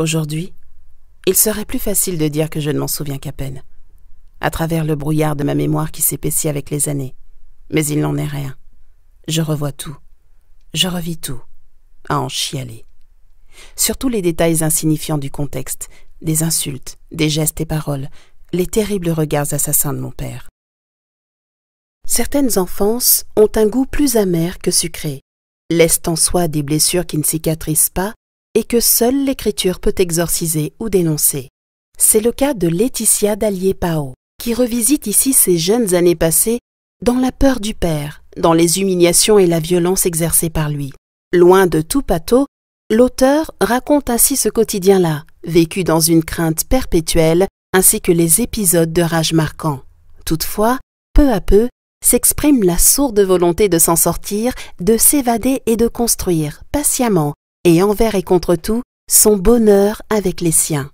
Aujourd'hui, il serait plus facile de dire que je ne m'en souviens qu'à peine, à travers le brouillard de ma mémoire qui s'épaissit avec les années. Mais il n'en est rien. Je revois tout. Je revis tout, à en chialer. Surtout les détails insignifiants du contexte, des insultes, des gestes et paroles, les terribles regards assassins de mon père. Certaines enfances ont un goût plus amer que sucré, laissent en soi des blessures qui ne cicatrisent pas et que seule l'écriture peut exorciser ou dénoncer. C'est le cas de Laetitia Dallier-Pao, qui revisite ici ses jeunes années passées dans la peur du père, dans les humiliations et la violence exercées par lui. Loin de tout pathos, l'auteur raconte ainsi ce quotidien-là, vécu dans une crainte perpétuelle, ainsi que les épisodes de rage marquants. Toutefois, peu à peu, s'exprime la sourde volonté de s'en sortir, de s'évader et de construire, patiemment, et envers et contre tout, son bonheur avec les siens.